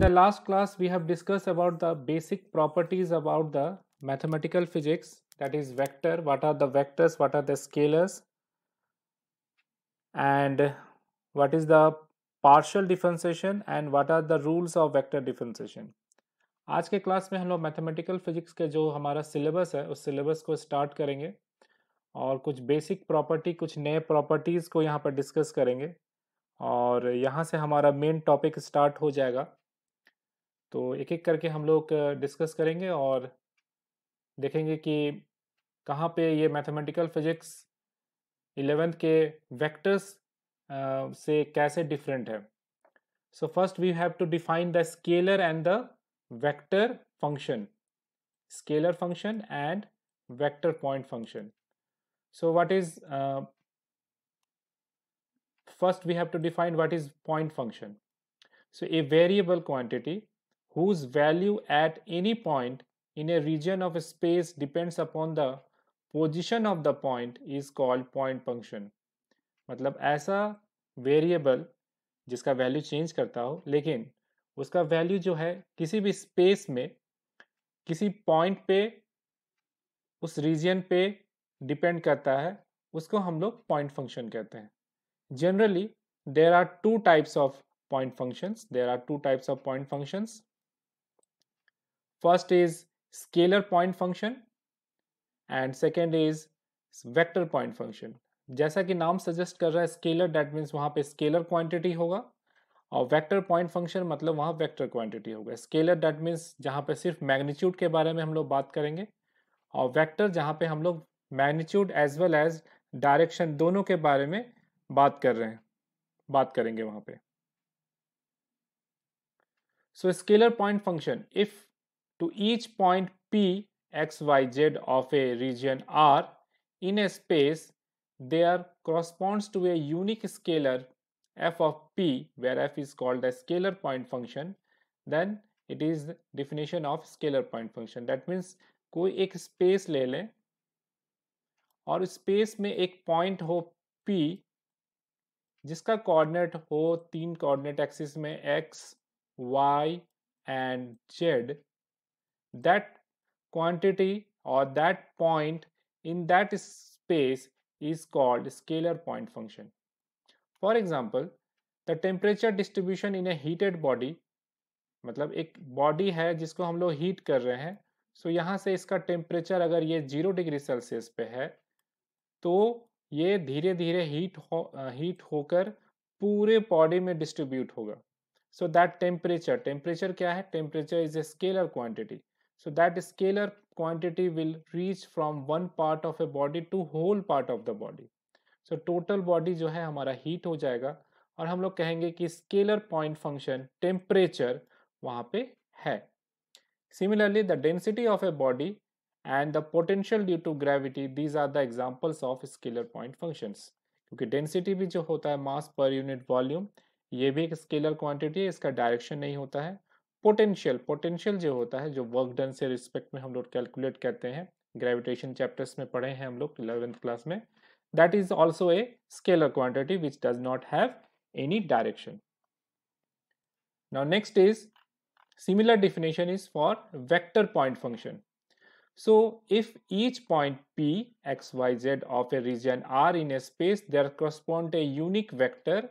the last class, we have discussed about the basic properties about the mathematical physics, that is vector, what are the vectors, what are the scalars, and what is the partial differentiation and what are the rules of vector differentiation आज के class में हम लोग mathematical physics के जो हमारा syllabus है उस सिलेबस को स्टार्ट करेंगे और कुछ बेसिक प्रॉपर्टी कुछ नए प्रॉपर्टीज़ को यहाँ पर डिस्कस करेंगे और यहाँ से हमारा मेन टॉपिक स्टार्ट हो जाएगा तो एक एक करके हम लोग डिस्कस करेंगे और देखेंगे कि कहाँ पे ये मैथमेटिकल फिजिक्स इलेवेंथ के वेक्टर्स से कैसे डिफरेंट है so first we have to define the scalar and the vector function scalar function and vector point function so what is first we have to define what is point function so a variable quantity whose value at any point in a region of space depends upon the position of the point is called point function मतलब ऐसा variable जिसका value change करता हो लेकिन उसका value जो है किसी भी स्पेस में किसी पॉइंट पे उस रीजन पे डिपेंड करता है उसको हम लोग पॉइंट फंक्शन कहते हैं generally there are two types of point functions there are two types of point functions First is scalar point function and second is vector point function. जैसा कि नाम सजेस्ट कर रहा है स्केलर डेट मीन्स वहाँ पे स्केलर क्वांटिटी होगा और वेक्टर पॉइंट फंक्शन मतलब वहाँ वेक्टर क्वांटिटी होगा स्केलर डेट मीन्स जहाँ पे सिर्फ मैग्नीट्यूड के बारे में हम लोग बात करेंगे और वेक्टर जहाँ पे हम लोग magnitude as well as direction दोनों के बारे में बात कर रहे हैं बात करेंगे वहाँ पे so scalar point function if to each point P x, y, z of a region R in a space there corresponds to a unique scalar f of p where f is called the scalar point function then it is the definition of scalar point function that means कोई एक space ले लें और space में एक point हो p जिसका coordinate हो तीन कोऑर्डिनेट एक्सिस में x, and z that quantity or that point in that space is called scalar point function. For example, the temperature distribution in a heated body मतलब एक body है जिसको हम लोग हीट कर रहे हैं सो so यहाँ से इसका टेम्परेचर अगर ये जीरो डिग्री सेल्सियस पे है तो ये धीरे धीरे हीट हो हीट होकर पूरे बॉडी में डिस्ट्रीब्यूट होगा सो दैट टेम्परेचर टेम्परेचर क्या है temperature is a scalar quantity So that scalar quantity will reach from one part of a body to whole part of the body. So total body जो है हमारा heat हो जाएगा और हम लोग कहेंगे कि स्केलर पॉइंट फंक्शन टेम्परेचर वहाँ पे है similarly the density of a body and the potential due to gravity these are the examples of scalar point functions क्योंकि डेंसिटी भी जो होता है मास पर यूनिट वॉल्यूम ये भी एक स्केलर क्वांटिटी है इसका डायरेक्शन नहीं होता है पोटेंशियल पोटेंशियल जो होता है जो वर्क डन से रिस्पेक्ट में हम लोग कैलकुलेट करते हैं ग्रेविटेशन चैप्टर्स में पढ़े हैं हम लोग इलेवेंथ क्लास में that is also a scalar quantity which does not have any direction now next is similar definition is for vector point function so if each point P x Y z of a region R in a space there correspond a unique vector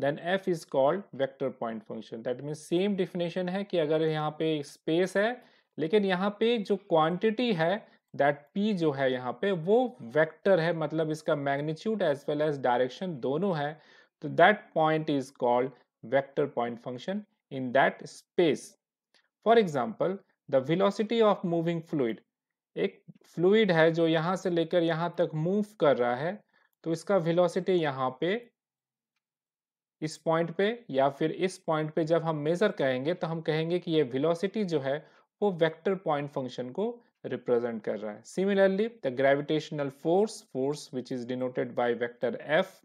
then F is called vector point function that mean same definition है कि अगर यहाँ पे space है लेकिन यहाँ पे जो क्वांटिटी है दैट पी जो है यहाँ पे वो वेक्टर है मतलब इसका magnitude as well as direction दोनों है तो that point is called vector point function in that space for example the velocity of moving fluid एक फ्लूड है जो यहाँ से लेकर यहाँ तक मूव कर रहा है तो इसका विलोसिटी यहाँ पे इस पॉइंट पे या फिर इस पॉइंट पे जब हम मेजर कहेंगे तो हम कहेंगे कि ये वेलोसिटी जो है वो वेक्टर पॉइंट फंक्शन को रिप्रेजेंट कर रहा है similarly the gravitational force force which is denoted by vector F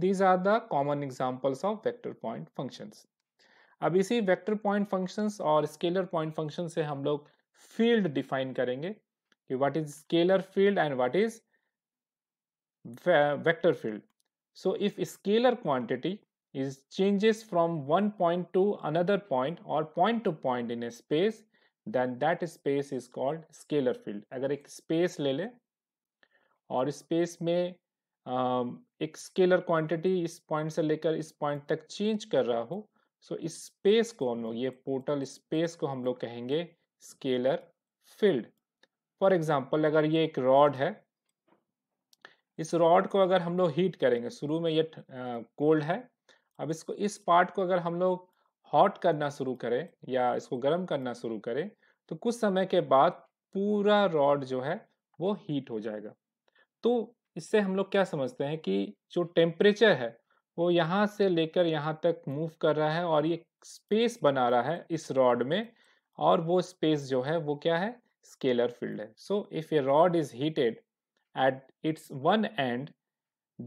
these are the common examples of vector point functions अब इसी वेक्टर पॉइंट फंक्शंस और स्केलर पॉइंट फंक्शन से हम लोग फील्ड डिफाइन करेंगे कि what is scalar field and what is vector field So if scalar quantity is changes from one point to another point or point to point in a space, then that space is called scalar field. agar ek space le le aur space mein um, ek scalar quantity is point se lekar is point tak change kar raha ho so, is space ko hum log ye portal space ko hum log kahenge scalar field for example अगर ये एक rod है इस rod को अगर हम लोग heat करेंगे शुरू में ये कोल्ड है अब इसको इस पार्ट को अगर हम लोग हॉट करना शुरू करें या इसको गर्म करना शुरू करें तो कुछ समय के बाद पूरा रॉड जो है वो हीट हो जाएगा तो इससे हम लोग क्या समझते हैं कि जो टेम्परेचर है वो यहाँ से लेकर यहाँ तक मूव कर रहा है और ये स्पेस बना रहा है इस रॉड में और वो स्पेस जो है वो क्या है स्केलर फील्ड है so if a rod is heated at its one end,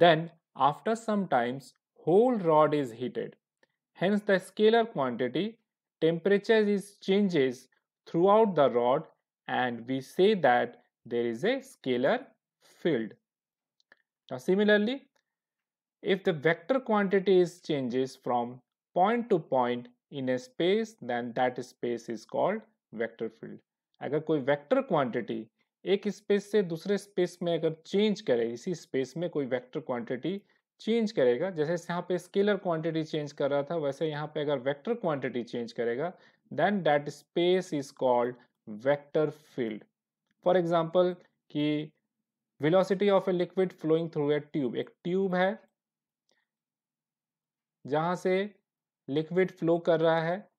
then after some times whole rod is heated. Hence the scalar quantity temperature is changes throughout the rod and we say that there is a scalar field. Now similarly, if the vector quantity is changes from point to point in a space then that space is called vector field. अगर कोई vector quantity एक space से दूसरे space में अगर change करे इसी space में कोई वेक्टर क्वांटिटी चेंज करेगा जैसे यहाँ पे स्केलर क्वांटिटी चेंज कर रहा था वैसे यहाँ पे अगर वेक्टर क्वांटिटी चेंज करेगा then that space is called vector field for example कि velocity of a liquid flowing through a tube एक ट्यूब है जहाँ से लिक्विड फ्लो कर रहा है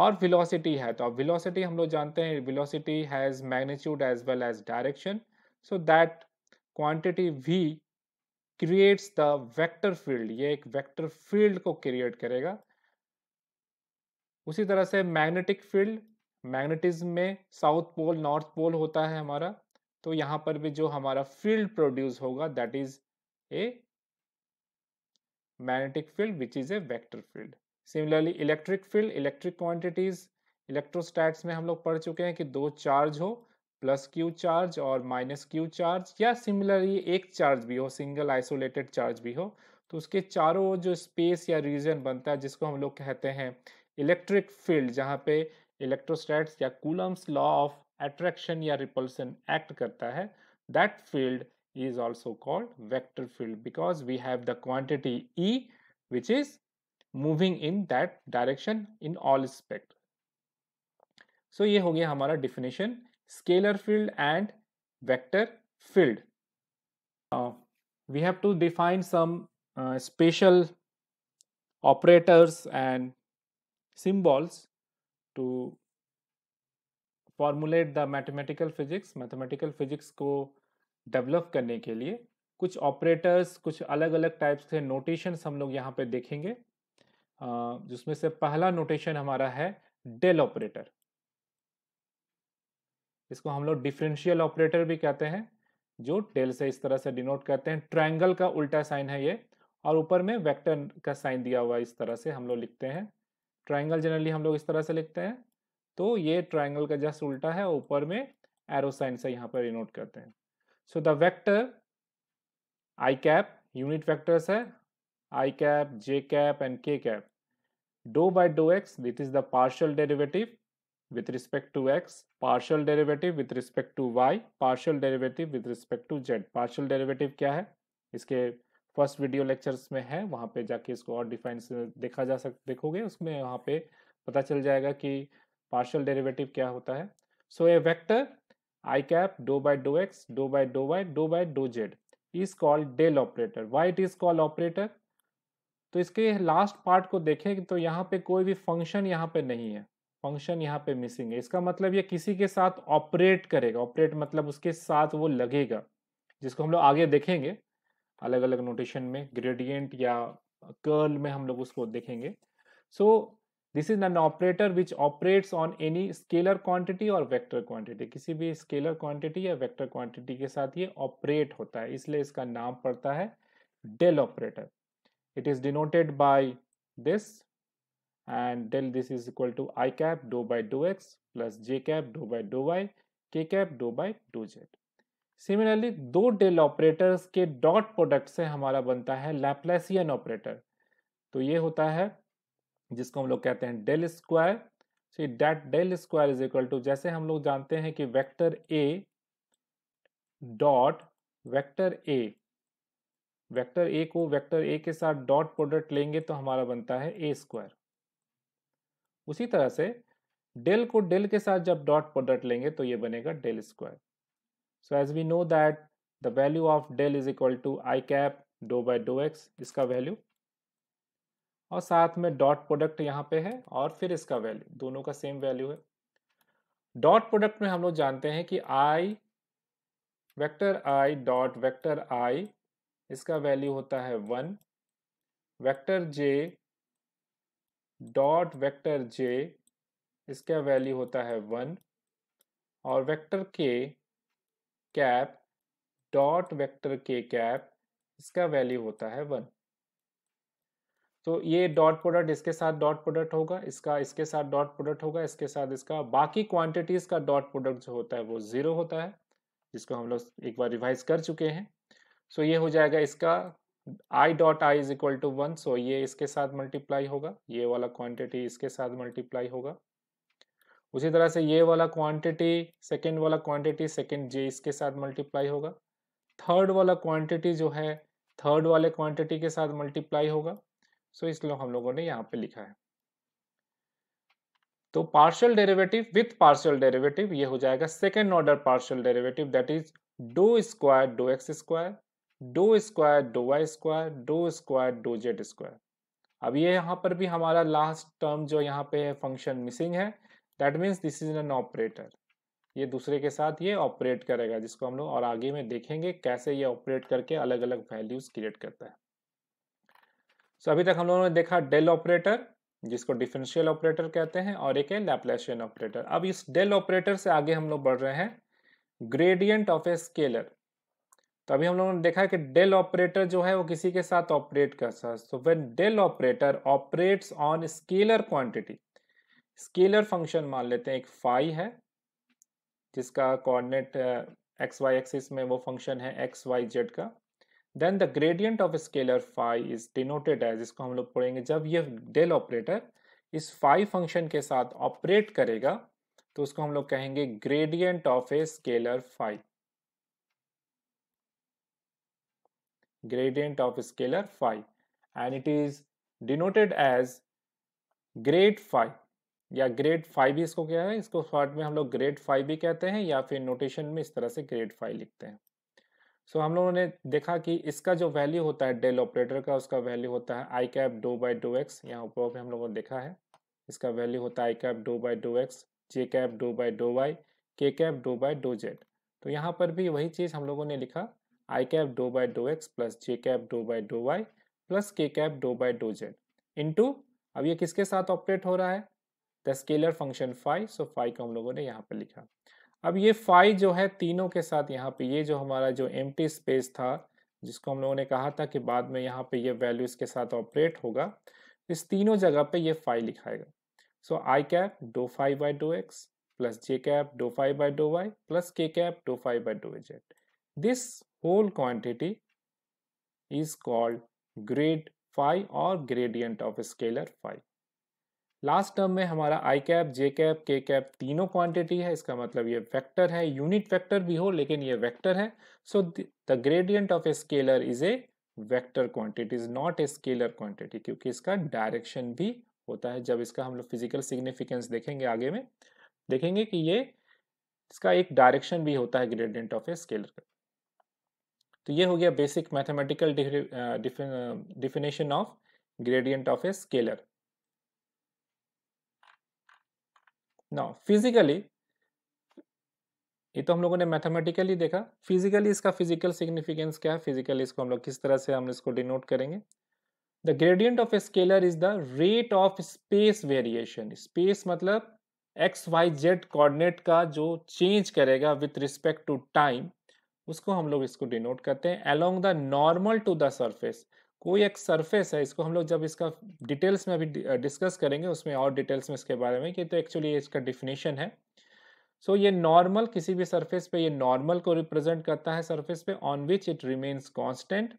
और विलोसिटी है तो अब हम लोग जानते हैं velocity has magnitude as well as direction so that quantity we creates the vector field ये एक वेक्टर फील्ड को क्रिएट करेगा उसी तरह से मैग्नेटिक फील्ड मैग्नेटिज्म में साउथ पोल नॉर्थ पोल होता है हमारा तो यहां पर भी जो हमारा फील्ड प्रोड्यूस होगा that is a magnetic field which is a vector field similarly electric field electric quantities electrostatics में हम लोग पढ़ चुके हैं कि दो चार्ज हो प्लस क्यू चार्ज और माइनस क्यू चार्ज या सिमिलरली एक चार्ज भी हो सिंगल आइसोलेटेड चार्ज भी हो तो उसके चारों जो स्पेस या रीजन बनता है जिसको हम लोग कहते हैं इलेक्ट्रिक फील्ड जहाँ पे इलेक्ट्रोस्टैट्स या कूलम्स लॉ ऑफ एट्रैक्शन या रिपल्सन एक्ट करता है that field is also called vector field because we have the quantity E which is moving in that direction in all respect so ये हो गया हमारा definition scalar field and vector field we have to define some special operators and symbols to formulate the mathematical physics mathematical physics को develop करने के लिए कुछ operators कुछ अलग अलग टाइप्स के नोटेशन हम लोग यहाँ पे देखेंगे जिसमें से पहला नोटेशन हमारा है डेल ऑपरेटर इसको हम लोग डिफरेंशियल ऑपरेटर भी कहते हैं जो डेल से इस तरह से डिनोट करते हैं ट्रायंगल का उल्टा साइन है ये और ऊपर में वेक्टर का साइन दिया हुआ है इस तरह से हम लोग लिखते हैं ट्रायंगल जनरली हम लोग इस तरह से लिखते हैं तो ये ट्रायंगल का जस्ट उल्टा है ऊपर में एरो साइन से यहाँ पर डिनोट करते हैं so the vector i cap unit vectors है i cap j cap and k cap dou by dou x this is the partial derivative with respect to x partial derivative with respect to y partial derivative with respect to z partial derivative क्या है इसके first video lectures में है वहाँ पे जाके इसको और डिफाइन देखा जा सक देखोगे उसमें वहाँ पे पता चल जाएगा कि पार्शियल डेरिवेटिव क्या होता है so a vector i cap do by do x do by do y do by do z is called del operator why it is called operator तो इसके लास्ट पार्ट को देखें तो यहाँ पे कोई भी फंक्शन यहाँ पे नहीं है फंक्शन यहाँ पे मिसिंग है इसका मतलब ये किसी के साथ ऑपरेट करेगा ऑपरेट मतलब उसके साथ वो लगेगा जिसको हम लोग आगे देखेंगे अलग अलग नोटेशन में ग्रेडियंट या कर्ल में हम लोग उसको देखेंगे so this is an operator which operates on any scalar quantity और वेक्टर क्वांटिटी किसी भी स्केलर क्वांटिटी या वेक्टर क्वांटिटी के साथ ये ऑपरेट होता है इसलिए इसका नाम पड़ता है del operator it is denoted by this and del this is equal to i cap dou by dou x plus j cap dou by dou y k cap dou by dou z similarly दो del operators के dot product से हमारा बनता है लैपलेसियन operator तो ये होता है जिसको हम लोग कहते हैं del square so that del square is equal to जैसे हम लोग जानते हैं कि vector a dot vector a vector a को वेक्टर ए के साथ डॉट प्रोडक्ट लेंगे तो हमारा बनता है ए स्क्वायर उसी तरह से डेल को डेल के साथ जब डॉट प्रोडक्ट लेंगे तो ये बनेगा del square so as we know that the value of del is equal to i cap do by do x इसका वैल्यू और साथ में डॉट प्रोडक्ट यहाँ पे है और फिर इसका वैल्यू दोनों का सेम वैल्यू है डॉट प्रोडक्ट में हम लोग जानते हैं कि i vector i dot vector i इसका वैल्यू होता है one vector j dot vector j इसका वैल्यू होता है वन और vector k cap dot vector k cap इसका वैल्यू होता है वन तो ये डॉट प्रोडक्ट इसके साथ डॉट प्रोडक्ट होगा इसका इसके साथ डॉट प्रोडक्ट होगा इसके साथ इसका बाकी क्वांटिटीज का डॉट प्रोडक्ट जो होता है वो जीरो होता है जिसको हम लोग एक बार रिवाइज कर चुके हैं सो so ये हो जाएगा इसका i dot I is equal to one so ये इसके साथ मल्टीप्लाई होगा ये वाला क्वांटिटी इसके साथ मल्टीप्लाई होगा उसी तरह से ये वाला क्वांटिटी सेकेंड वाला क्वांटिटी सेकेंड जे इसके साथ मल्टीप्लाई होगा थर्ड वाला क्वांटिटी जो है थर्ड वाले क्वांटिटी के साथ मल्टीप्लाई होगा सो इसलिए हम लोगों ने यहाँ पे लिखा है तो partial derivative with partial derivative ये हो जाएगा second order partial derivative that is do square do x square do square do y square do square do z square अब ये यहाँ पर भी हमारा लास्ट टर्म जो यहाँ पे है फंक्शन मिसिंग है that means this is an operator ये दूसरे के साथ ये ऑपरेट करेगा जिसको हम लोग और आगे में देखेंगे कैसे ये ऑपरेट करके अलग अलग वैल्यूज क्रिएट करता है सो so, अभी तक हम लोगों ने देखा डेल ऑपरेटर जिसको डिफरेंशियल ऑपरेटर कहते हैं और एक है लैपलेशियन ऑपरेटर अब इस डेल ऑपरेटर से आगे हम लोग बढ़ रहे हैं ग्रेडियंट ऑफ ए स्केलर तो अभी हम लोगों ने देखा कि डेल ऑपरेटर जो है वो किसी के साथ ऑपरेट कर सकता है सो तो when del operator operates on scalar quantity scalar function मान लेते हैं एक फाई है जिसका कोऑर्डिनेट एक्स वाई एक्सिस में वो फंक्शन है एक्स वाई जेड का then the gradient of scalar phi is denoted as इसको हम लोग पढ़ेंगे जब ये डेल ऑपरेटर इस फाई फंक्शन के साथ ऑपरेट करेगा तो उसको हम लोग कहेंगे gradient of a scalar phi gradient of scalar phi and it is denoted as grade phi या ग्रेड फाइव भी इसको क्या है इसको शॉर्ट में हम लोग ग्रेड फाइव भी कहते हैं या फिर नोटेशन में इस तरह से ग्रेड फाइव लिखते हैं सो so, हम लोगों ने देखा कि इसका जो वैल्यू होता है डेल ऑपरेटर का उसका वैल्यू होता है i cap do by dough x यहाँ ऊपर हम लोगों ने देखा है इसका वैल्यू होता है i cap do by dough x J cap do by dough y के cap do by dough z तो यहाँ पर भी वही चीज़ हम लोगों ने लिखा i cap do by do x plus j cap do by do Y plus के cap do by do z into अब ये किसके साथ ऑपरेट हो रहा है the scalar function five so five को हम लोगों ने यहाँ पर लिखा अब ये फाइव जो है तीनों के साथ यहाँ पे ये जो हमारा जो एम स्पेस था जिसको हम लोगों ने कहा था कि बाद में यहाँ पे ये वैल्यू इसके साथ ऑपरेट होगा इस तीनों जगह पे ये फाइव लिखाएगा so i cap dough five by dough x plus j cap dough five by dough Y plus के cap dough five by dough z this whole quantity is called grade phi or gradient of scalar phi. Last term में हमारा i cap j cap k cap तीनों quantity है इसका मतलब ये vector है unit vector भी हो लेकिन ये वेक्टर है so the gradient of a scalar is a vector quantity is not a scalar quantity क्योंकि इसका डायरेक्शन भी होता है जब इसका हम लोग फिजिकल सिग्निफिकेंस देखेंगे आगे में देखेंगे कि ये इसका एक डायरेक्शन भी होता है ग्रेडियंट ऑफ ए स्केलर का तो ये हो गया basic mathematical definition of gradient of a scalar ना फिजिकली ये तो हम लोगों ने मैथमेटिकली देखा फिजिकली इसका फिजिकल सिग्निफिकेंस क्या है फिजिकली इसको हम लोग किस तरह से हम इसको डिनोट करेंगे the gradient of a scalar is the rate of space variation space मतलब एक्स वाई जेड कोऑर्डिनेट का जो चेंज करेगा विथ रिस्पेक्ट टू टाइम उसको हम लोग इसको डिनोट करते हैं along the normal to the surface कोई एक सरफेस है इसको हम लोग जब इसका डिटेल्स में अभी डिस्कस करेंगे उसमें और डिटेल्स में इसके बारे में कि तो एक्चुअली इसका डिफिनेशन है सो so, ये नॉर्मल किसी भी सरफेस पे ये नॉर्मल को रिप्रेजेंट करता है सरफेस पे on which it remains constant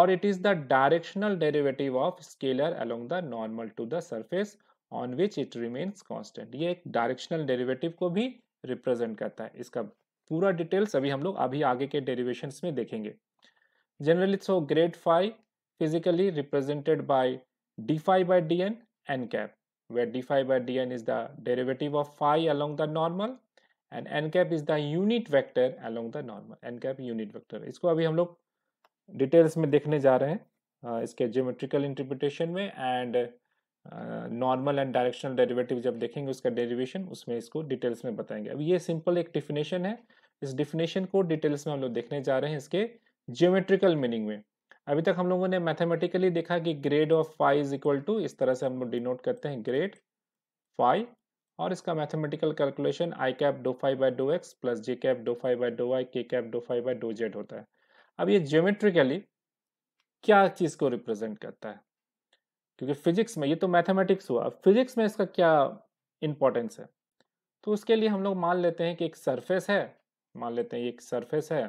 और it is the directional derivative of scalar along the normal to the surface on which it remains constant ये एक डायरेक्शनल डेरिवेटिव को भी रिप्रेजेंट करता है इसका पूरा डिटेल्स अभी हम लोग अभी आगे के डेरिवेशन में देखेंगे generally so great five physically represented by d five by D n n cap where d five by D N is the derivative of five along the normal and n cap is the unit vector along the normal n cap unit vector इसको अभी हम लोग details में देखने जा रहे हैं इसके जियोमेट्रिकल इंटरप्रिटेशन में and normal and directional derivative जब देखेंगे उसका डेरिवेशन उसमें इसको डिटेल्स में बताएंगे अब ये सिंपल एक डिफिनेशन है इस डिफिनेशन को डिटेल्स में हम लोग देखने जा रहे हैं इसके जियोमेट्रिकल मीनिंग में अभी तक हम लोगों ने मैथमेटिकली देखा कि grade of five is equal to इस तरह से हम लोग डिनोट करते हैं ग्रेड फाइव और इसका mathematical calculation i cap dough five by dough x plus j cap dough five by dough y के cap dough five by dough z होता है अब ये ज्योमेट्रिकली क्या चीज़ को रिप्रेजेंट करता है क्योंकि फिजिक्स में ये तो मैथमेटिक्स हुआ अब फिजिक्स में इसका क्या इंपॉर्टेंस है तो उसके लिए हम लोग मान लेते हैं कि एक सरफेस है मान लेते हैं ये एक सरफेस है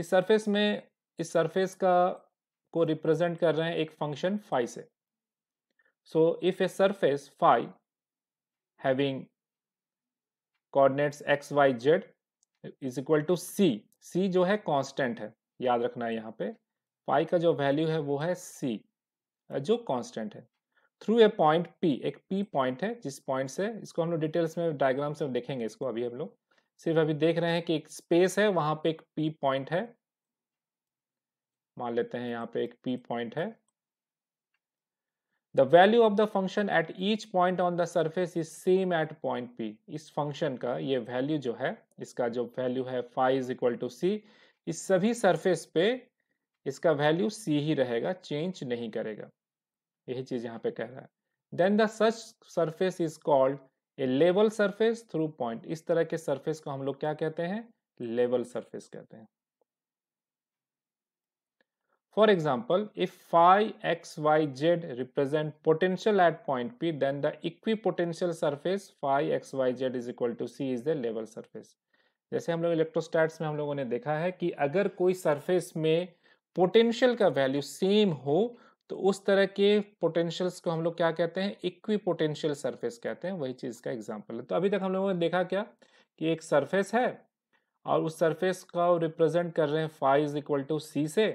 इस सरफेस में इस सरफेस का को रिप्रेजेंट कर रहे हैं एक फंक्शन फाइव से so if a surface five having coordinates x Y Z is equal to c c जो है कांस्टेंट है याद रखना है यहाँ पे फाइव का जो वैल्यू है वो है सी जो कांस्टेंट है थ्रू ए पॉइंट पी एक पी पॉइंट है जिस पॉइंट से इसको हम लोग डिटेल्स में डायग्राम से देखेंगे इसको अभी हम लोग सिर्फ अभी देख रहे हैं कि एक स्पेस है वहां पे एक पी पॉइंट है मान लेते हैं यहाँ पे एक पी पॉइंट है the value of the function at each point on the surface is same at point P इस फंक्शन का ये वैल्यू जो है इसका जो वैल्यू है five is equal to c इस सभी सर्फेस पे इसका वैल्यू सी ही रहेगा चेंज नहीं करेगा यही चीज यहां पे कह रहा है then the such surface is called a level surface through point इस तरह के सरफेस को हम लोग क्या कहते हैं लेवल सरफेस कहते हैं for example if five x Y Z represent potential at point P then the equipotential surface five x Y Z is equal to C is the level surface जैसे हम लोग इलेक्ट्रोस्टैट्स में हम लोगों ने देखा है कि अगर कोई सर्फेस में पोटेंशियल का वैल्यू सेम हो तो उस तरह के पोटेंशियल्स को हम लोग क्या कहते हैं इक्वी पोटेंशियल सरफेस कहते हैं वही चीज़ का एग्जाम्पल है तो अभी तक हम लोगों ने देखा क्या कि एक सरफेस है और उस सरफेस का रिप्रेजेंट कर रहे हैं five is equal to C से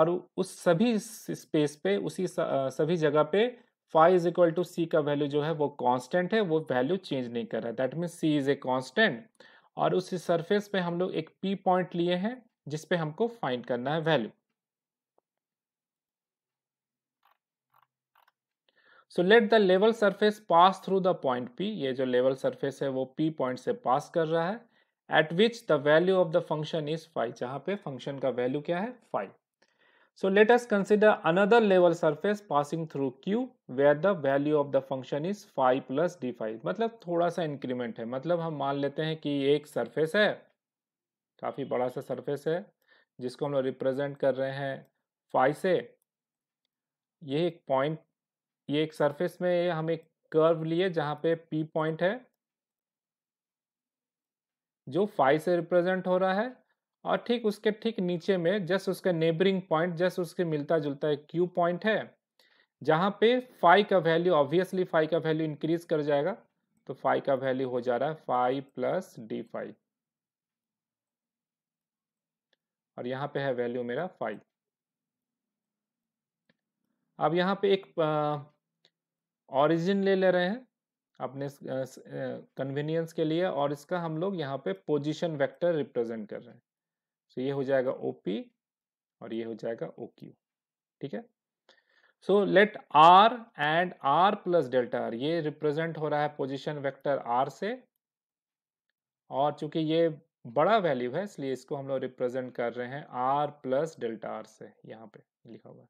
और उस सभी स्पेस पे उसी सभी जगह पे five is equal to C का वैल्यू जो है वो कांस्टेंट है वो वैल्यू चेंज नहीं कर रहा है that mean C is a constant और उस सरफेस पे हम लोग एक पी पॉइंट लिए हैं जिसपे हमको फाइंड करना है value so let the level surface pass through the point P ये जो लेवल सरफेस है वो पी पॉइंट से पास कर रहा है at which the value of the function is five जहाँ पे फंक्शन का वैल्यू क्या है five so let us consider another level surface passing through Q where the value of the function is five plus D five मतलब थोड़ा सा increment है मतलब हम मान लेते हैं कि एक सरफेस है काफ़ी बड़ा सा सरफेस है जिसको हम लोग रिप्रेजेंट कर रहे हैं फाइव से ये एक पॉइंट ये एक सरफेस में ये हम एक कर्व लिए जहाँ पे पी पॉइंट है जो फाइव से रिप्रेजेंट हो रहा है और ठीक उसके ठीक नीचे में जस्ट उसका नेबरिंग पॉइंट जस्ट उसके मिलता जुलता एक क्यू पॉइंट है जहाँ पे फाइव का वैल्यू ऑब्वियसली फाइव का वैल्यू इंक्रीज कर जाएगा तो फाइव का वैल्यू हो जा रहा है फाइव प्लस डी फाइव और यहाँ पे है वैल्यू मेरा फाइव अब यहाँ पे एक ऑरिजिन ले ले रहे हैं अपने कन्वीनियंस के लिए और इसका हम लोग यहाँ पे पोजीशन वेक्टर रिप्रेजेंट कर रहे हैं सो तो so, ये हो जाएगा ओ और ये हो जाएगा ओ ठीक है so let R and R plus delta R ये रिप्रेजेंट हो रहा है पोजीशन वेक्टर आर से और चूंकि ये बड़ा वैल्यू है इसलिए इसको हम लोग रिप्रेजेंट कर रहे हैं आर प्लस डेल्टा आर से यहाँ पे लिखा हुआ है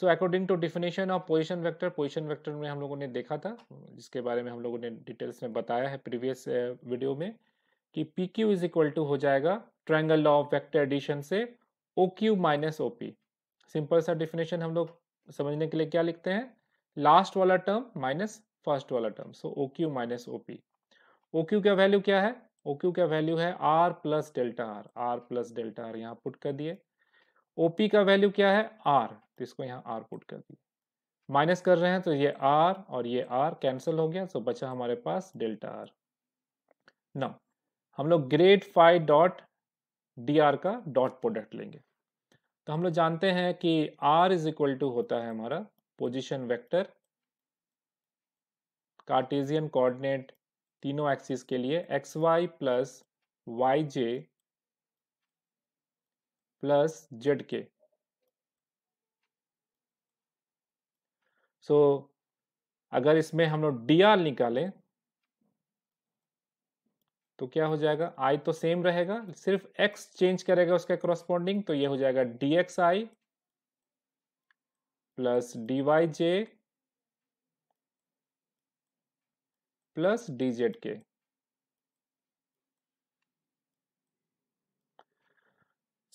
so according to definition of position vector position vector में हम लोगों ने देखा था जिसके बारे में हम लोगों ने डिटेल्स में बताया है प्रीवियस वीडियो uh, में कि P Q is equal to हो जाएगा ट्रायंगल ऑफ वेक्टर एडिशन से O Q minus O P simple सा डिफिनेशन हम लोग समझने के लिए क्या लिखते हैं लास्ट वाला टर्म माइनस फर्स्ट वाला term so O Q minus O P O Q का वैल्यू क्या है ओ क्यू का वैल्यू है R plus delta R R plus delta R यहाँ पुट कर दिए ओ पी का वैल्यू क्या है आर तो इसको यहाँ आर पुट कर दिया माइनस कर रहे हैं तो ये आर और ये आर कैंसिल हो गया तो बचा हमारे पास डेल्टा आर ना हम लोग grade five dot D R का डॉट प्रोडक्ट लेंगे तो हम लोग जानते हैं कि आर इज इक्वल टू होता है हमारा पोजिशन वेक्टर कार्टेजियन कोऑर्डिनेट तीनों एक्सिस के लिए X Y plus Y J plus Z K so अगर इसमें हम लोग डी आर निकालें तो क्या हो जाएगा आई तो सेम रहेगा सिर्फ एक्स चेंज करेगा उसका करस्पॉन्डिंग तो ये हो जाएगा D X I plus D Y J plus D Z K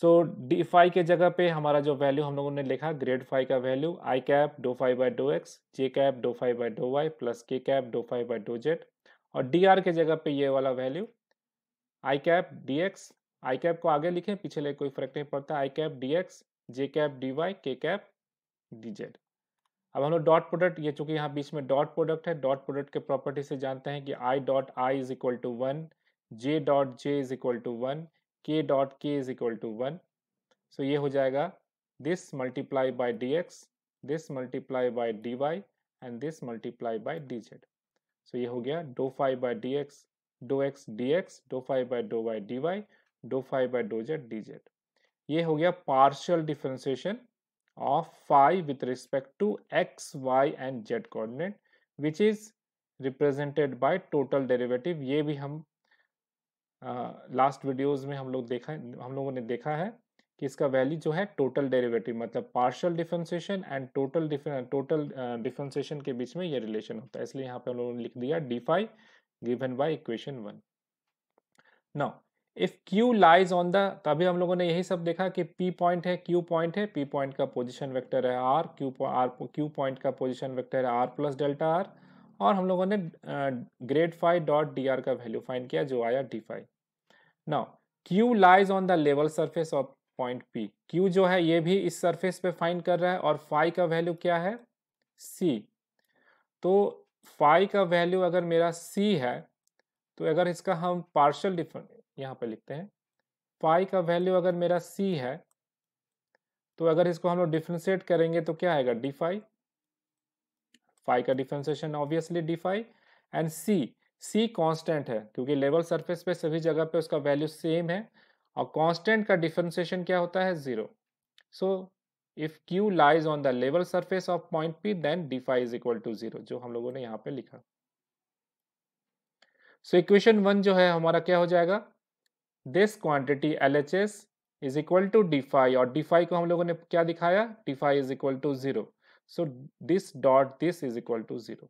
so D five के जगह पे हमारा जो वैल्यू हम लोगों ने लिखा ग्रेड फाइव का value I cap dough five by dough x J cap dough five by dough Y plus के cap dough five by dough Z और डी आर के जगह पे ये वाला value I cap D X I cap को आगे लिखें पीछे ले कोई फर्क नहीं पड़ता I cap D X J cap D Y के कैप डी जेड अब हम लोग डॉट प्रोडक्ट ये चूंकि यहाँ बीच में डॉट प्रोडक्ट है डॉट प्रोडक्ट के प्रॉपर्टी से जानते हैं कि I dot I is equal to one J dot J is equal to one K dot K is equal to one so ये हो जाएगा this multiply by D X this multiply by D Y and this multiply by D Z so ये हो गया डो five by D X डो X D X dough five by dough Y D Y डो five by dough Z D Z ये हो गया partial differentiation of five with respect to X Y and Z coordinate which is represented by total derivative ये भी हम last videos में हम लोग देखा हम लोगों ने देखा है कि इसका वैल्यू जो है टोटल डेरिवेटिव मतलब partial differentiation and total total differentiation के बीच में ये रिलेशन होता है इसलिए यहाँ पे हम लोगों ने लिख दिया D five given by equation one now if Q lies on the तभी हम लोगों ने यही सब देखा कि पी पॉइंट है क्यू पॉइंट है पी पॉइंट का पोजिशन वैक्टर है R Q R Q point का पोजिशन वैक्टर है आर प्लस डेल्टा आर और हम लोगों ने grade five dot D R का वैल्यू फाइन किया जो आया D five now Q lies on the level surface of point P Q जो है ये भी इस सरफेस पे फाइन कर रहा है और फाइव का वैल्यू क्या है सी तो फाइव का वैल्यू अगर मेरा सी है तो अगर इसका हम पार्शल डिफर यहाँ पे लिखते हैं फाइव का वैल्यू अगर मेरा सी है तो अगर इसको हम लोग डिफ्रेंशिएट करेंगे तो क्या आएगा डी फाइव पाई का differentiation obviously D five and C C constant है क्योंकि लेवल सरफेस पे सभी जगह पे उसका वैल्यू सेम है और कांस्टेंट का डिफ्रेंसिएशन क्या होता है zero so if Q lies on the level surface of point P then D five is equal to zero जो हम लोगों ने यहाँ पे लिखा सो इक्वेशन वन जो है हमारा क्या हो जाएगा this quantity L H S is equal to D five और डी फाइव को हम लोगों ने क्या दिखाया D five is equal to zero so this dot this is equal to zero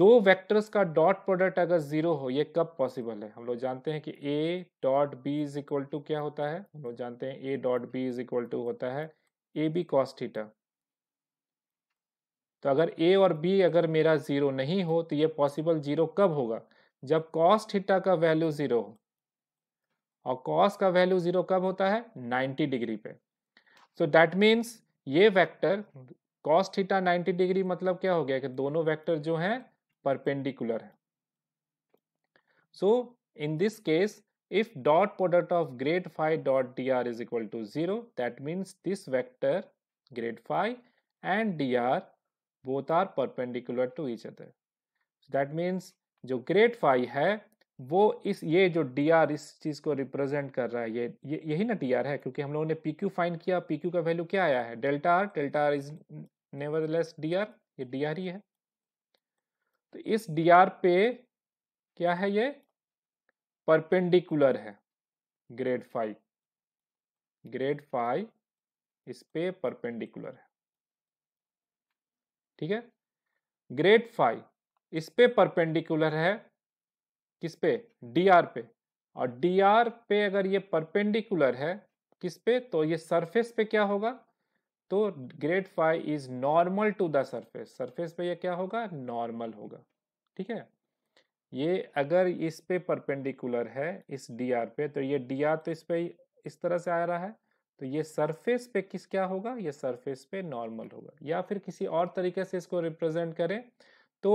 दो वेक्टर्स का डॉट प्रोडक्ट अगर जीरो हो ये कब पॉसिबल है हम लोग जानते हैं कि A dot B is equal to क्या होता है हम लोग जानते हैं A dot B is equal to होता है ए बी कॉस थीटा तो अगर ए और बी अगर मेरा जीरो नहीं हो तो ये पॉसिबल जीरो कब होगा जब कॉस थीटा का वैल्यू जीरो हो और कॉस का वैल्यू जीरो कब होता है नाइन्टी डिग्री पे सो डैट मीन्स ये वेक्टर कॉस थीटा 90 डिग्री मतलब क्या हो गया कि दोनों वेक्टर जो हैं परपेंडिकुलर है so in this case if dot product of great five dot D R is equal to zero that means this vector great five and D R both are perpendicular to each other that means जो great five है वो इस ये जो D R इस चीज़ को represent कर रहा है ये, यही ना डी आर है क्योंकि हम लोगों ने पी क्यू फाइन किया पी क्यू का वैल्यू क्या आया है delta R delta R is never less D R ये डी आर ही है तो इस डी आर पे क्या है ये परपेंडिकुलर है ग्रेड फाइव ग्रेड फाइव इस पे परपेंडिकुलर है ठीक है ग्रेड फाइव इस पे परपेंडिकुलर है किस पे डी पे और डी आर पे अगर ये परपेंडिकुलर है किस पे तो ये सरफेस पे क्या होगा तो grade five is normal to the surface surface पे ये क्या होगा नॉर्मल होगा ठीक है ये अगर इस पे परपेंडिकुलर है इस डी आर पे तो ये डी आर तो इस पे इस तरह से आ रहा है तो ये सरफेस पे किस क्या होगा ये सरफेस पे नॉर्मल होगा या फिर किसी और तरीके से इसको रिप्रेजेंट करें तो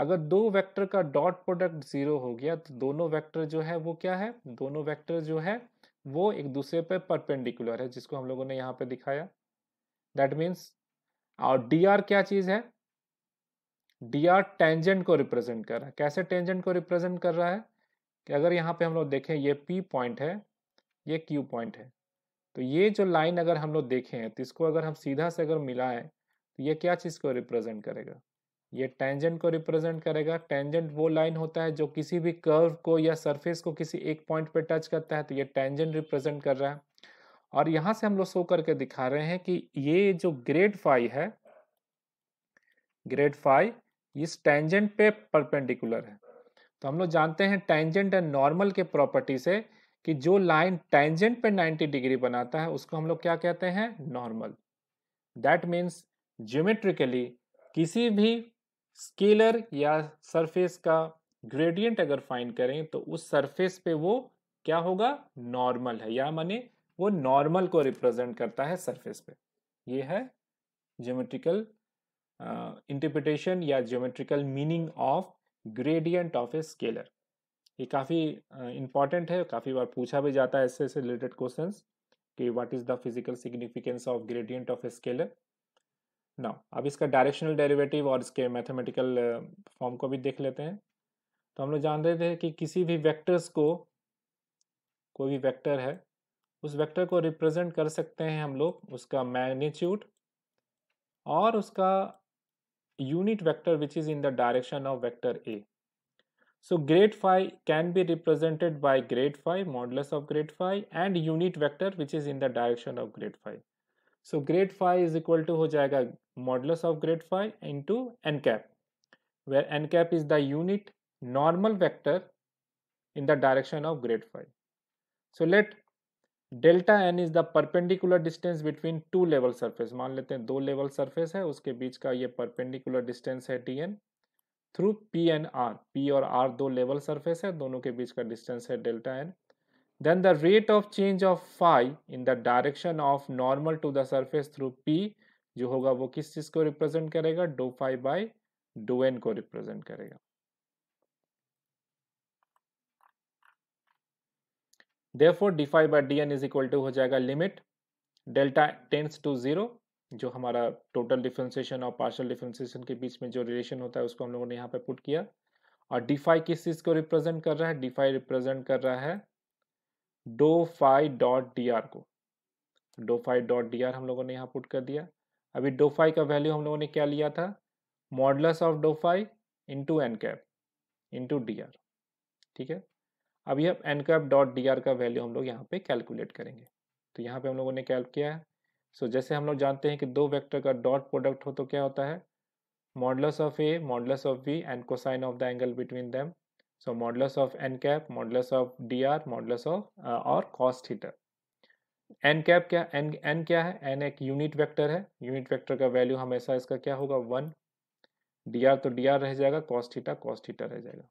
अगर दो वेक्टर का डॉट प्रोडक्ट जीरो हो गया तो दोनों वेक्टर जो है वो क्या है दोनों वेक्टर जो है वो एक दूसरे पर परपेंडिकुलर है जिसको हम लोगों ने यहाँ पे दिखाया दैट मीन्स और डी आर क्या चीज़ है डी आर टेंजेंट को रिप्रेजेंट कर रहा है कैसे टेंजेंट को रिप्रेजेंट कर रहा है कि अगर यहाँ पे हम लोग देखें ये पी पॉइंट है ये क्यू पॉइंट है तो ये जो लाइन अगर हम लोग देखें तो इसको अगर हम सीधा से अगर मिलाएं तो ये क्या चीज़ को रिप्रेजेंट करेगा ये टेंजेंट को रिप्रेजेंट करेगा टेंजेंट वो लाइन होता है जो किसी भी कर्व को या सरफेस को किसी एक पॉइंट पे टच करता है तो ये टेंजेंट रिप्रेजेंट कर रहा है और यहां से हम लोग शो करके दिखा रहे हैं कि ये जो ग्रेड फाइव है ग्रेड फाइव इस टेंजेंट पे परपेंडिकुलर है तो हम लोग जानते हैं टेंजेंट एंड नॉर्मल के प्रॉपर्टी से कि जो लाइन टेंजेंट पे 90 डिग्री बनाता है उसको हम लोग क्या कहते हैं नॉर्मल दैट मीन्स ज्योमेट्रिकली किसी भी स्केलर या सरफेस का ग्रेडियंट अगर फाइंड करें तो उस सरफेस पे वो क्या होगा नॉर्मल है या माने वो नॉर्मल को रिप्रेजेंट करता है सरफेस पे ये है ज्योमेट्रिकल इंटरप्रिटेशन या geometrical meaning of gradient of a scalar ये काफ़ी इंपॉर्टेंट uh, है काफ़ी बार पूछा भी जाता है इससे रिलेटेड क्वेश्चन कि what is the physical significance of gradient of a scalar now अब इसका डायरेक्शनल डेरिवेटिव और इसके मैथमेटिकल फॉर्म को भी देख लेते हैं तो हम लोग जानते थे कि किसी भी वेक्टर्स को कोई भी वेक्टर है उस वेक्टर को रिप्रेजेंट कर सकते हैं हम लोग उसका मैग्नीट्यूड और उसका unit vector which is in the direction of vector A so great five can be represented by great five models of great five and unit vector which is in the direction of great five so great five is equal to हो जाएगा modulus of grade phi into n cap where n cap is the unit normal vector in the direction of grade phi. So let delta N is the perpendicular distance between two level surface मान लेते हैं दो level surface है उसके बीच का ये perpendicular distance है T N through P and R P और आर दो लेवल सरफेस है दोनों के बीच का डिस्टेंस है delta N then the rate of change of phi in the direction of normal to the surface through P जो होगा वो किस चीज को रिप्रेजेंट करेगा डो फाइव बाई डो एन को रिप्रेजेंट करेगा therefore D five by D N is equal to हो जाएगा limit delta tends to zero जो हमारा टोटल डिफ्रेंसिएशन और पार्शल डिफ्रेंसिएशन के बीच में जो रिलेशन होता है उसको हम लोगों ने यहाँ पे पुट किया और डी फाई किस चीज़ को रिप्रेजेंट कर रहा है डी फाई रिप्रेजेंट कर रहा है डो फाइव डॉट डी आर को डो फाइव डॉट डी आर हम लोगों ने यहाँ पुट कर दिया अभी डोफाई का वैल्यू हम लोगों ने क्या लिया था मॉडलस ऑफ डोफाई into N cap into D R ठीक है अभी अब N cap dot D R का वैल्यू हम लोग यहाँ पे कैलकुलेट करेंगे तो यहाँ पे हम लोगों ने कैल्प किया है सो so, जैसे हम लोग जानते हैं कि दो वेक्टर का डॉट प्रोडक्ट हो तो क्या होता है modulus of A modulus of B and cosine of the angle between them so modulus of N cap modulus of D R modulus of और कॉस्ट हीटर एन कैप क्या N N क्या है N एक unit vector है unit vector का value हमेशा इसका क्या होगा वन डी तो डी रह जाएगा कॉस थीटा कॉस थीटा रह जाएगा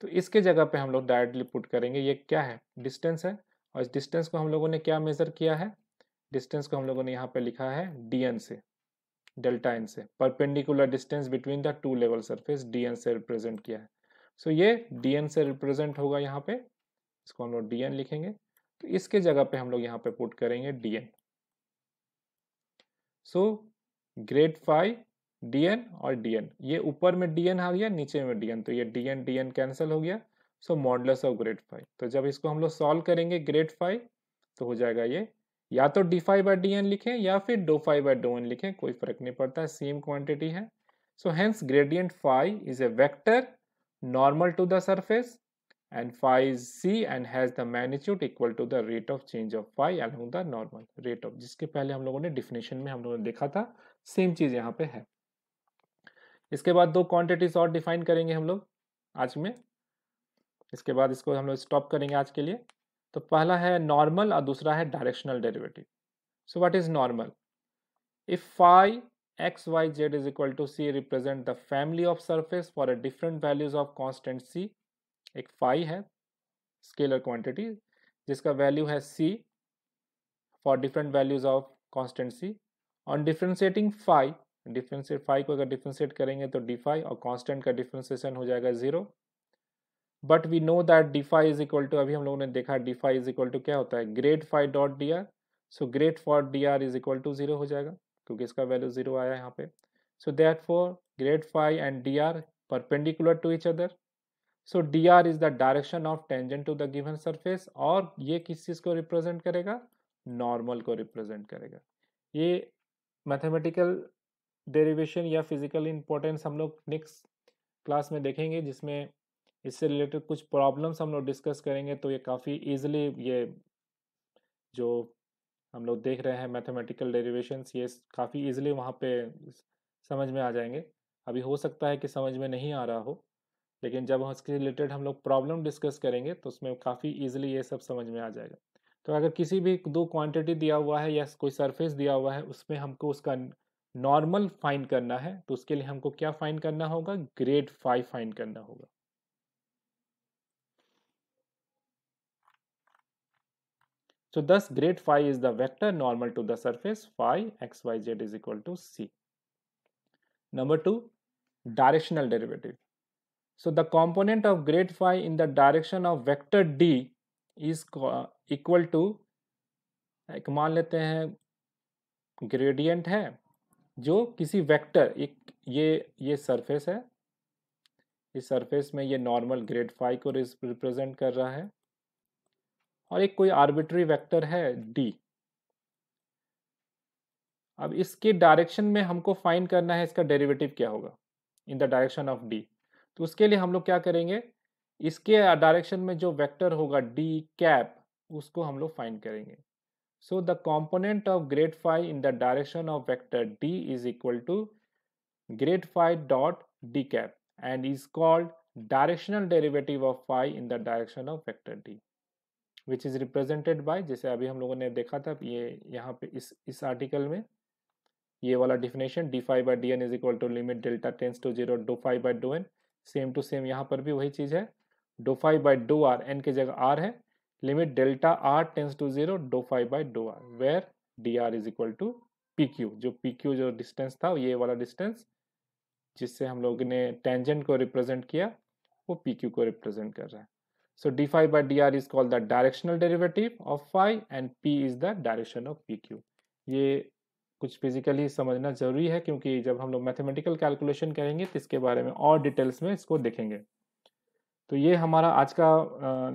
तो इसके जगह पे हम लोग डायरेक्टली पुट करेंगे ये क्या है डिस्टेंस है और इस डिस्टेंस को हम लोगों ने क्या मेजर किया है डिस्टेंस को हम लोगों ने यहाँ पे लिखा है डी से डेल्टा एन से perpendicular distance between the two level surface D से रिप्रेजेंट किया है सो so ये डी से रिप्रेजेंट होगा यहाँ पे इसको हम लोग डी लिखेंगे तो इसके जगह पे हम लोग यहाँ पे पुट करेंगे dn so great five dn और dn ये ऊपर में dn आ गया नीचे में dn तो ये dn dn कैंसिल हो गया so modulus of great five तो जब इसको हम लोग सॉल्व करेंगे ग्रेट फाइव तो हो जाएगा ये या तो D five by D N लिखें या फिर डो फाइव बाई डो एन लिखें कोई फर्क नहीं पड़ता है सेम क्वांटिटी है so hence gradient phi is a vector normal to the surface and phi is c and has the magnitude equal to the rate of change of phi along the normal rate of जिसके पहले हम लोगों ने definition में हम लोगों ने देखा था सेम चीज यहाँ पे है इसके बाद दो क्वांटिटीज और डिफाइन करेंगे हम लोग आज में इसके बाद इसको हम लोग स्टॉप करेंगे आज के लिए तो पहला है नॉर्मल और दूसरा है directional derivative so what is normal if phi x Y Z is equal to C represent the family of surface for a different values of constant C एक फाई है स्केलर क्वांटिटी जिसका value है C for different values of constant C on differentiating phi differentiate phi को अगर differentiate करेंगे तो D phi और constant का डिफ्रेंशिएशन हो जाएगा zero but we know that D phi is equal to अभी हम लोगों ने देखा D phi is equal to क्या होता है grad five dot D R so grad for D R is equal to zero हो जाएगा क्योंकि इसका वैल्यू जीरो आया यहाँ पे so that for grad phi and D R perpendicular to each other so D R is the direction of tangent to the given surface और ये किस चीज़ को रिप्रेजेंट करेगा नॉर्मल को रिप्रेजेंट करेगा ये मैथमेटिकल डेरिवेशन या फिजिकल इंपॉर्टेंस हम लोग नेक्स्ट क्लास में देखेंगे जिसमें इससे रिलेटेड कुछ प्रॉब्लम्स हम लोग डिस्कस करेंगे तो ये काफ़ी ईजिली ये जो हम लोग देख रहे हैं मैथमेटिकल डेरिवेशंस ये काफ़ी ईजिली वहाँ पे समझ में आ जाएंगे अभी हो सकता है कि समझ में नहीं आ रहा हो लेकिन जब उसके रिलेटेड हम लोग प्रॉब्लम डिस्कस करेंगे तो उसमें काफ़ी ईजिली ये सब समझ में आ जाएगा तो अगर किसी भी दो क्वांटिटी दिया हुआ है या कोई सरफेस दिया हुआ है उसमें हमको उसका नॉर्मल फाइंड करना है तो उसके लिए हमको क्या फाइंड करना होगा ग्रेड फाइव फाइंड करना होगा grad five is the vector normal to the surface phi x Y Z is equal to C number two directional derivative So the component of grad phi in the direction of vector d is equal to एक मान लेते हैं gradient है जो किसी vector एक ये ये सरफेस है इस सरफेस में ये नॉर्मल ग्रेड फाइव को रिप्रेजेंट कर रहा है और एक कोई आर्बिट्री वेक्टर है डी अब इसके डायरेक्शन में हमको फाइंड करना है इसका डेरिवेटिव क्या होगा in the direction of D तो उसके लिए हम लोग क्या करेंगे इसके डायरेक्शन में जो वेक्टर होगा डी कैप उसको हम लोग फाइंड करेंगे so the component of grad phi in the direction of vector D is equal to grad five dot D cap and is called directional derivative of phi in the direction of vector D which is represented by जैसे अभी हम लोगों ने देखा था ये यहाँ पे इस इस आर्टिकल में ये वाला definition D five by D N is equal to limit delta tends to zero डो फाइव बाई डो एन सेम टू सेम यहाँ पर भी वही चीज़ है डो फाइव बाई डो आर एन की जगह आर है limit delta R tends to zero डो फाइव बाई डो R where D R is equal to P Q जो पी क्यू जो डिस्टेंस था ये वाला डिस्टेंस जिससे हम लोग ने टेंजेंट को रिप्रेजेंट किया वो पी क्यू को रिप्रेजेंट कर रहा है so D five by D R is called the directional derivative of phi and P is the direction of P Q ये कुछ फिजिकली समझना जरूरी है क्योंकि जब हम लोग मैथमेटिकल कैलकुलेशन करेंगे तो इसके बारे में और डिटेल्स में इसको देखेंगे तो ये हमारा आज का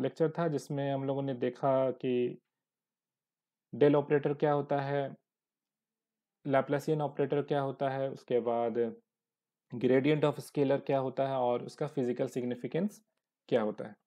लेक्चर था जिसमें हम लोगों ने देखा कि डेल ऑपरेटर क्या होता है लैपलेसियन ऑपरेटर क्या होता है उसके बाद ग्रेडियंट ऑफ स्केलर क्या होता है और उसका फिजिकल सिग्निफिकेंस क्या होता है